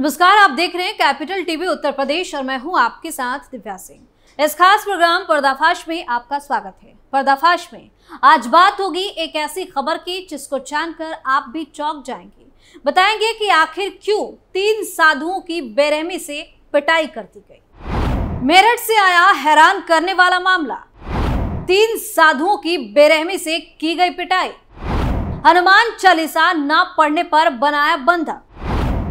नमस्कार आप देख रहे हैं कैपिटल टीवी उत्तर प्रदेश और मैं हूं आपके साथ दिव्या सिंह इस खास प्रोग्राम पर्दाफाश में आपका स्वागत है पर्दाफाश में आज बात होगी एक ऐसी खबर की जिसको जानकर आप भी चौंक जाएंगे बताएंगे कि आखिर क्यों तीन साधुओं की बेरहमी से पिटाई कर दी गई मेरठ से आया हैरान करने वाला मामला तीन साधुओं की बेरहमी से की गई पिटाई हनुमान चालीसा न पढ़ने पर बनाया बंधक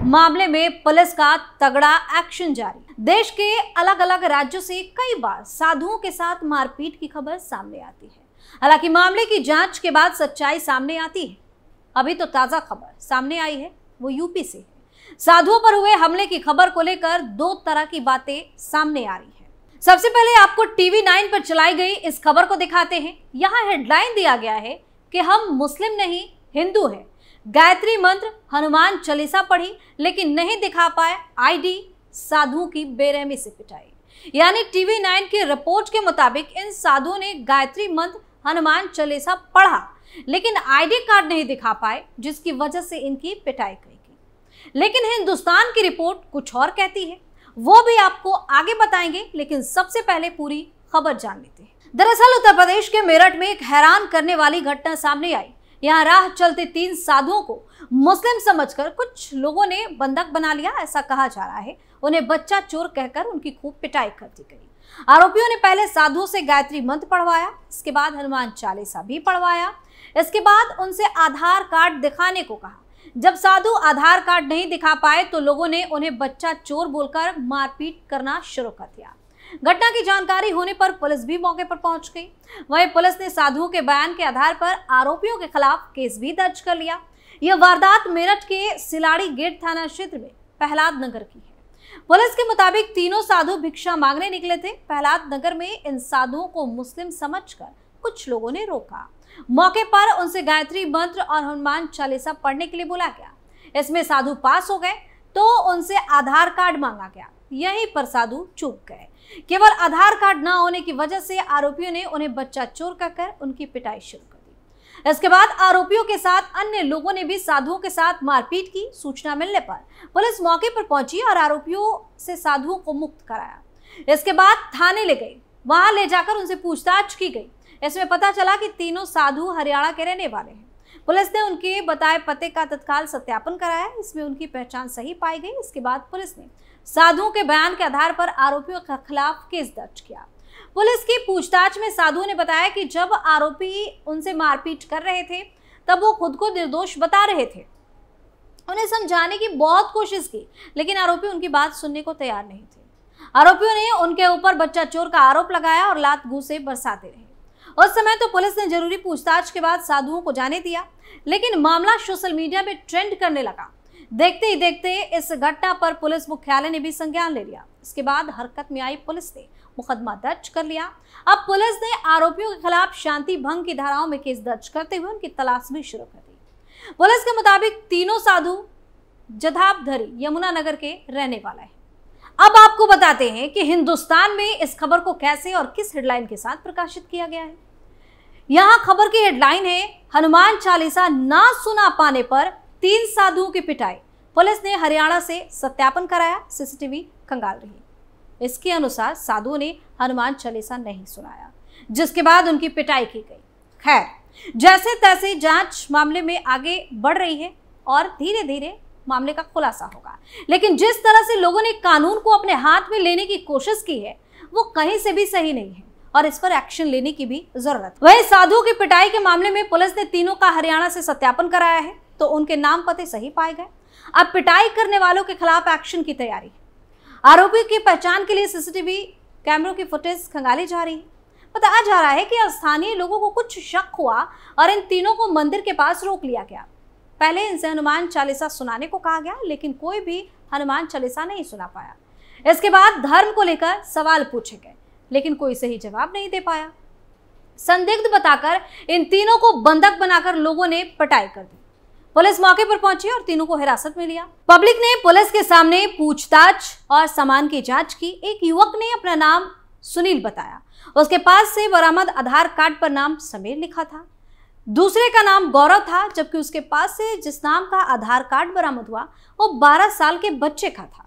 मामले में पुलिस का तगड़ा एक्शन जारी देश के अलग अलग राज्यों से कई बार साधुओं के साथ मारपीट की खबर सामने आती है हालांकि मामले की जांच के बाद सच्चाई सामने आती है अभी तो ताजा खबर सामने आई है वो यूपी से है साधुओं पर हुए हमले की खबर को लेकर दो तरह की बातें सामने आ रही है सबसे पहले आपको टीवी नाइन पर चलाई गई इस खबर को दिखाते हैं यहाँ हेडलाइन दिया गया है कि हम मुस्लिम नहीं हिंदू हैं गायत्री मंत्र हनुमान चालीसा पढ़ी लेकिन नहीं दिखा पाए आईडी साधु की बेरहमी से पिटाई यानी टीवी नाइन की रिपोर्ट के मुताबिक इन साधुओं ने गायत्री मंत्र हनुमान चालीसा पढ़ा लेकिन आईडी कार्ड नहीं दिखा पाए जिसकी वजह से इनकी पिटाई की गई लेकिन हिंदुस्तान की रिपोर्ट कुछ और कहती है वो भी आपको आगे बताएंगे लेकिन सबसे पहले पूरी खबर जान लेते हैं दरअसल उत्तर प्रदेश के मेरठ में एक हैरान करने वाली घटना सामने आई यहाँ राह चलते तीन साधुओं को मुस्लिम समझकर कुछ लोगों ने बंधक बना लिया ऐसा कहा जा रहा है उन्हें बच्चा चोर कहकर उनकी खूब पिटाई कर दी गई आरोपियों ने पहले साधुओं से गायत्री मंत्र पढ़वाया इसके बाद हनुमान चालीसा भी पढ़वाया इसके बाद उनसे आधार कार्ड दिखाने को कहा जब साधु आधार कार्ड नहीं दिखा पाए तो लोगों ने उन्हें बच्चा चोर बोलकर मारपीट करना शुरू कर दिया घटना की जानकारी होने पर पुलिस भी मौके पर पहुंच गई वहीं पुलिस ने साधुओं के बयान के आधार पर आरोपियों के खिलाफ केस भी दर्ज कर लिया यह वारदात मेरठ के सिलाड़ी गेट थाना क्षेत्र में पहलाद नगर की है पुलिस के मुताबिक तीनों साधु भिक्षा मांगने निकले थे पहलाद नगर में इन साधुओं को मुस्लिम कर कुछ लोगों ने रोका मौके पर उनसे गायत्री मंत्र और हनुमान चालीसा पढ़ने के लिए बोला गया इसमें साधु पास हो गए तो उनसे आधार कार्ड मांगा गया यहीं पर साधु चुप गए केवल आधार कार्ड ना होने की वजह से आरोपियों ने उन्हें बच्चा चोर का कर उनकी पिटाई शुरू कर दी इसके बाद आरोपियों के साथ अन्य लोगों ने भी साधुओं के साथ मारपीट की सूचना मिलने पर पुलिस मौके पर पहुंची और आरोपियों से साधुओं को मुक्त कराया इसके बाद थाने ले गई वहां ले जाकर उनसे पूछताछ की गई इसमें पता चला कि तीनों साधु हरियाणा के रहने वाले पुलिस ने उनके बताए पते का तत्काल सत्यापन कराया इसमें उनकी पहचान सही पाई गई इसके बाद पुलिस ने साधुओं के बयान के आधार पर आरोपियों के खिलाफ केस दर्ज किया पुलिस की पूछताछ में साधुओं ने बताया कि जब आरोपी उनसे मारपीट कर रहे थे तब वो खुद को निर्दोष बता रहे थे उन्हें समझाने की बहुत कोशिश की लेकिन आरोपी उनकी बात सुनने को तैयार नहीं थे आरोपियों ने उनके ऊपर बच्चा चोर का आरोप लगाया और लात घूसे बरसाते रहे उस समय तो पुलिस ने जरूरी पूछताछ के बाद साधुओं को जाने दिया लेकिन मामला सोशल मीडिया पे ट्रेंड करने लगा देखते ही देखते इस घटना पर पुलिस मुख्यालय ने भी संज्ञान ले लिया इसके बाद हरकत में आई पुलिस ने मुकदमा दर्ज कर लिया अब पुलिस ने आरोपियों के खिलाफ शांति भंग की धाराओं में केस दर्ज करते हुए उनकी तलाश भी शुरू कर दी पुलिस के मुताबिक तीनों साधु जधाबधरी यमुनानगर के रहने वाला है अब आपको बताते हैं कि हिंदुस्तान में इस खबर को कैसे और किस हेडलाइन के साथ प्रकाशित किया गया है यहां खबर की हेडलाइन है हनुमान चालीसा ना सुना पाने पर तीन साधुओं की पिटाई पुलिस ने हरियाणा से सत्यापन कराया सीसीटीवी खंगाल रही इसके अनुसार साधुओं ने हनुमान चालीसा नहीं सुनाया जिसके बाद उनकी पिटाई की गई खैर जैसे तैसे जांच मामले में आगे बढ़ रही है और धीरे धीरे मामले का खुलासा होगा लेकिन जिस तरह से लोगों ने कानून को अपने हाथ में लेने की कोशिश की है वो कहीं से भी सही नहीं है और इस पर एक्शन लेने की भी जरूरत वही साधुओं की पिटाई के मामले में पुलिस ने तीनों का हरियाणा से सत्यापन कराया है तो उनके नाम पते सही पाए गए अब पिटाई करने वालों के खिलाफ एक्शन की तैयारी आरोपी की पहचान के लिए सीसीटीवी कैमरों की फुटेज खंगाली जा रही है बताया जा रहा है कि स्थानीय लोगों को कुछ शक हुआ और इन तीनों को मंदिर के पास रोक लिया गया पहले इनसे हनुमान चालीसा सुनाने को कहा गया लेकिन कोई भी हनुमान चालीसा नहीं सुना पाया इसके बाद धर्म को लेकर सवाल पूछे गए लेकिन कोई सही जवाब नहीं दे पाया संदिग्ध बताकर इन तीनों को बंधक बनाकर लोगों ने पटाई कर दी पुलिस मौके पर पहुंची और तीनों को हिरासत में लिया पब्लिक ने पुलिस के सामने पूछताछ और सामान की जांच की एक युवक ने अपना नाम सुनील बताया उसके पास से बरामद आधार कार्ड पर नाम समीर लिखा था दूसरे का नाम गौरव था जबकि उसके पास से जिस नाम का आधार कार्ड बरामद हुआ वो 12 साल के बच्चे का था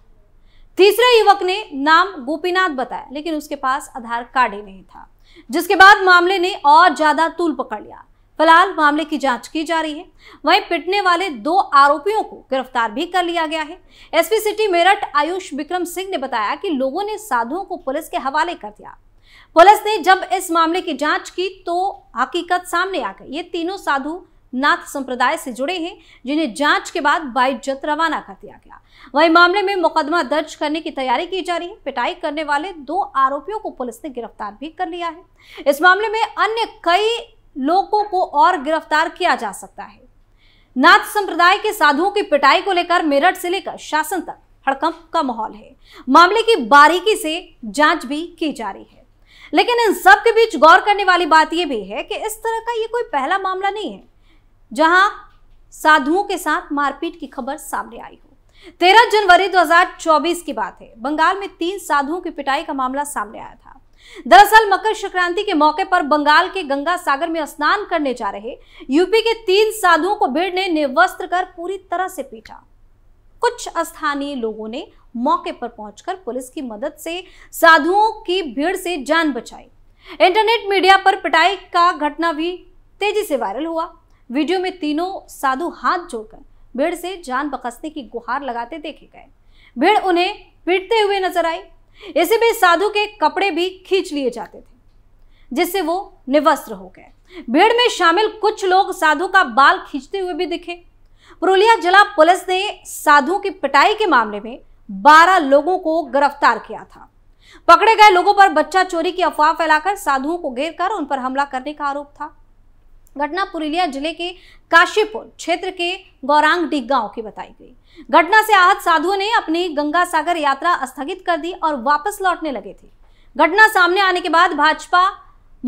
तीसरे युवक ने नाम गोपीनाथ बताया लेकिन उसके पास आधार कार्ड ही नहीं था जिसके बाद मामले ने और ज्यादा तूल पकड़ लिया फिलहाल मामले की जांच की जा रही है वहीं पिटने वाले दो आरोपियों को गिरफ्तार भी कर लिया गया है एसपी सिटी मेरठ आयुष विक्रम सिंह ने बताया कि लोगों ने साधुओं को पुलिस के हवाले कर दिया पुलिस ने जब इस मामले की जांच की तो हकीकत सामने आ गई ये तीनों साधु नाथ संप्रदाय से जुड़े हैं जिन्हें जांच के बाद बाइजत रवाना कर दिया गया वहीं मामले में मुकदमा दर्ज करने की तैयारी की जा रही है पिटाई करने वाले दो आरोपियों को पुलिस ने गिरफ्तार भी कर लिया है इस मामले में अन्य कई लोगों को और गिरफ्तार किया जा सकता है नाथ संप्रदाय के साधुओं की पिटाई को लेकर मेरठ से लेकर शासन तक हड़कंप का माहौल है मामले की बारीकी से जांच भी की जा रही है लेकिन इन सब के बीच गौर करने वाली बात यह भी है कि इस तरह का ये कोई पहला मामला नहीं है जहां साधुओं के साथ मारपीट की खबर सामने आई हो तेरह जनवरी 2024 की बात है बंगाल में तीन साधुओं की पिटाई का मामला सामने आया था दरअसल मकर संक्रांति के मौके पर बंगाल के गंगा सागर में स्नान करने जा रहे यूपी के तीन साधुओं को भीड़ ने निवस्त्र कर पूरी तरह से पीटा कुछ स्थानीय लोगों ने मौके पर पहुंचकर पुलिस की मदद से साधुओं की भीड़ से जान बचाई इंटरनेट मीडिया पर पिटाई का घटना भी तेजी से वायरल हुआ वीडियो में तीनों साधु हाथ जोड़कर भीड़ से जान बकसने की गुहार लगाते देखे गए भीड़ उन्हें पीटते हुए नजर आई इसी में साधु के कपड़े भी खींच लिए जाते थे जिससे वो निवस्त्र हो गए भीड़ में शामिल कुछ लोग साधु का बाल खींचते हुए भी दिखे पुरुलिया जिला पुलिस ने साधुओं की पिटाई के मामले में 12 लोगों को गिरफ्तार किया था पकड़े गए लोगों पर बच्चा चोरी की अफवाह फैलाकर साधुओं को घेर कर उन पर हमला करने का आरोप था घटना पुरुलिया जिले के काशीपुर क्षेत्र के गौरांगडी गांव की बताई गई घटना से आहत साधुओं ने अपनी गंगा सागर यात्रा स्थगित कर दी और वापस लौटने लगे थे घटना सामने आने के बाद भाजपा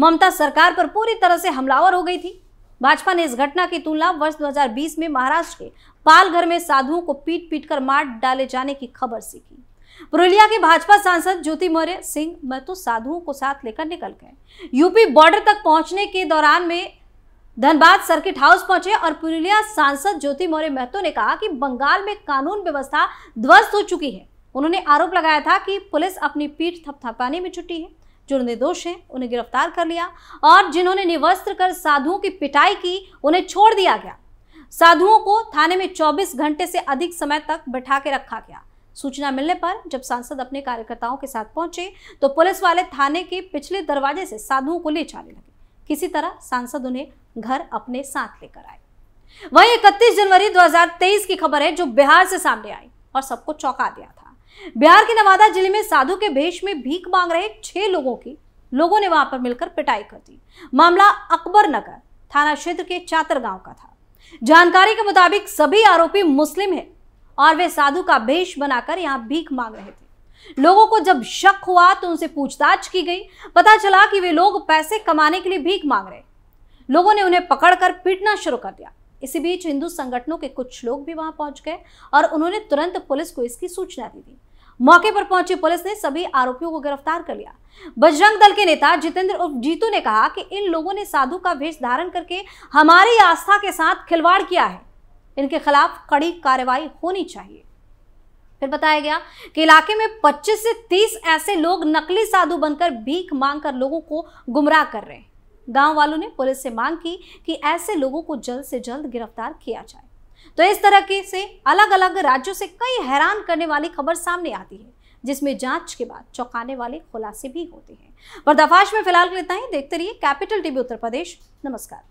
ममता सरकार पर पूरी तरह से हमलावर हो गई थी भाजपा ने इस घटना की तुलना वर्ष 2020 में महाराष्ट्र के पालघर में साधुओं को पीट पीट कर मार डाले जाने की खबर से की पुरुलिया के भाजपा सांसद ज्योति मौर्य सिंह मैं तो साधुओं को साथ लेकर निकल गए यूपी बॉर्डर तक पहुंचने के दौरान में धनबाद सर्किट हाउस पहुंचे और पुरुलिया सांसद ज्योति मौर्य महतो ने कहा कि बंगाल में कानून व्यवस्था ध्वस्त हो चुकी है उन्होंने आरोप लगाया था कि पुलिस अपनी पीठ थपथपाने में छुट्टी है जो निर्दोष हैं उन्हें गिरफ्तार कर लिया और जिन्होंने निवस्त्र कर साधुओं की पिटाई की उन्हें छोड़ दिया गया साधुओं को थाने में 24 घंटे से अधिक समय तक बैठा के रखा गया सूचना मिलने पर जब सांसद अपने कार्यकर्ताओं के साथ पहुंचे तो पुलिस वाले थाने के पिछले दरवाजे से साधुओं को ले जाने लगे किसी तरह सांसद उन्हें घर अपने साथ लेकर आए वहीं इकतीस जनवरी 2023 की खबर है जो बिहार से सामने आई और सबको चौंका दिया था बिहार के नवादा जिले में साधु के भेष में भीख मांग रहे छह लोगों की लोगों ने वहां पर मिलकर पिटाई कर दी मामला अकबर नगर थाना क्षेत्र के चातर गांव का था जानकारी के मुताबिक सभी आरोपी मुस्लिम हैं और वे साधु का भेष बनाकर यहां भीख मांग रहे थे लोगों को जब शक हुआ तो उनसे पूछताछ की गई पता चला कि वे लोग पैसे कमाने के लिए भीख मांग रहे लोगों ने उन्हें पकड़कर पीटना शुरू कर दिया इसी बीच हिंदू संगठनों के कुछ लोग भी वहां पहुंच गए और उन्होंने तुरंत पुलिस को इसकी सूचना दी थी मौके पर पहुंची पुलिस ने सभी आरोपियों को गिरफ्तार कर लिया बजरंग दल के नेता जितेंद्र उर्फ जीतू ने कहा कि इन लोगों ने साधु का वेश धारण करके हमारी आस्था के साथ खिलवाड़ किया है इनके खिलाफ कड़ी कार्रवाई होनी चाहिए फिर बताया गया कि इलाके में 25 से 30 ऐसे लोग नकली साधु बनकर भीख मांगकर लोगों को गुमराह कर रहे हैं गांव वालों ने पुलिस से मांग की कि ऐसे लोगों को जल्द से जल्द गिरफ्तार किया जाए तो इस तरह के से अलग अलग राज्यों से कई हैरान करने वाली खबर सामने आती है जिसमें जांच के बाद चौंकाने वाले खुलासे भी होते हैं पर्दाफाश में फिलहाल इतना ही देखते रहिए कैपिटल टीवी उत्तर प्रदेश नमस्कार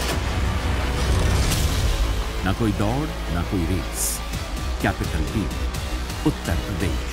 ना कोई दौड़ ना कोई रेस कैपिटल टीम उत्तर प्रदेश